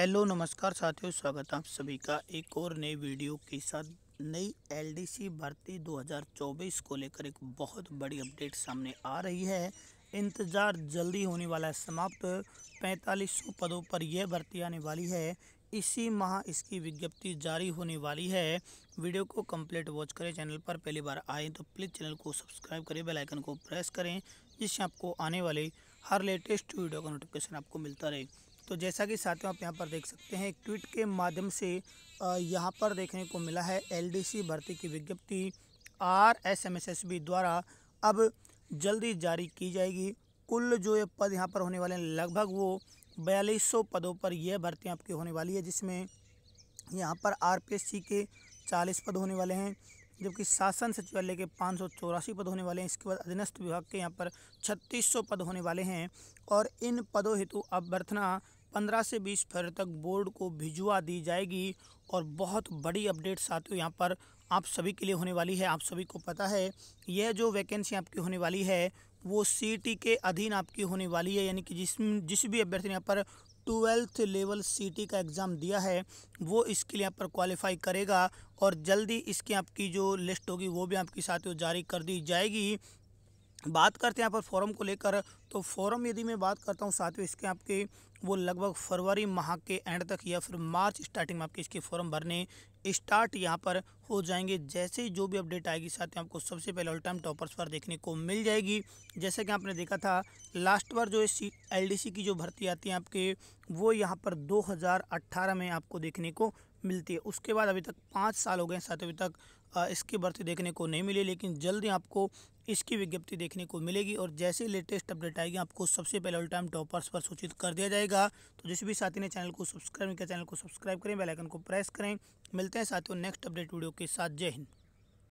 hello नमस्कार साथियों स्वागत है आप सभी का एक और नई वीडियो के साथ नई एलडीसी भर्ती 2024 को लेकर एक बहुत बड़ी अपडेट सामने आ रही है इंतज़ार जल्दी होने वाला है समाप्त पैंतालीस पदों पर यह भर्ती आने वाली है इसी माह इसकी विज्ञप्ति जारी होने वाली है वीडियो को कंप्लीट वॉच करें चैनल पर पहली बार आए तो प्लीज़ चैनल को सब्सक्राइब करें बेलाइकन को प्रेस करें जिससे आपको आने वाले हर लेटेस्ट वीडियो का नोटिफिकेशन आपको मिलता रहे तो जैसा कि साथियों आप यहाँ पर देख सकते हैं ट्वीट के माध्यम से यहाँ पर देखने को मिला है एलडीसी भर्ती की विज्ञप्ति R S M S S B द्वारा अब जल्दी जारी की जाएगी कुल जो ये पद यहाँ पर होने वाले हैं लगभग वो बयालीस सौ पदों पर यह भर्ती आपकी होने वाली है जिसमें यहाँ पर आर के चालीस पद होने वाले हैं जबकि शासन सचिवालय के पाँच सौ चौरासी पद होने वाले हैं इसके बाद अधीनस्थ विभाग के यहाँ पर छत्तीस सौ पद होने वाले हैं और इन पदों हेतु अभ्यर्थना पंद्रह से बीस फरवरी तक बोर्ड को भिजवा दी जाएगी और बहुत बड़ी अपडेट साथियों यहाँ पर आप सभी के लिए होने वाली है आप सभी को पता है यह जो वैकेंसी आपकी होने वाली है वो सीटी के अधीन आपकी होने वाली है यानी कि जिस जिस भी अभ्यर्थी ने यहाँ पर ट्वेल्थ लेवल सीटी का एग्ज़ाम दिया है वो इसके लिए यहाँ पर क्वालिफाई करेगा और जल्दी इसकी आपकी जो लिस्ट होगी वो भी आपके साथ जारी कर दी जाएगी बात करते हैं यहाँ पर फॉर्म को लेकर तो फॉरम यदि मैं बात करता हूँ साथियों इसके आपके वो लगभग फरवरी माह के एंड तक या फिर मार्च स्टार्टिंग में आपके इसके फॉर्म भरने स्टार्ट यहाँ पर हो जाएंगे जैसे ही जो भी अपडेट आएगी साथ में आपको सबसे पहले ऑल टाइम टॉपर्स पर देखने को मिल जाएगी जैसे कि आपने देखा था लास्ट बार जो सी एल की जो भर्ती आती है आपके वो यहाँ पर 2018 में आपको देखने को मिलती है उसके बाद अभी तक पाँच साल हो गए साथ अभी तक इसकी भर्ती देखने को नहीं मिली लेकिन जल्द ही आपको इसकी विज्ञप्ति देखने को मिलेगी और जैसे लेटेस्ट अपडेट आएगी आपको सबसे पहले ऑल टाइम टॉपर्स पर सूचित कर दिया जाएगा मिलेगा तो जिस भी साथी ने चैनल को सब्सक्राइब किया चैनल को सब्सक्राइब करें बेलाइकन को प्रेस करें मिलते हैं साथियों नेक्स्ट अपडेट वीडियो के साथ जय हिंद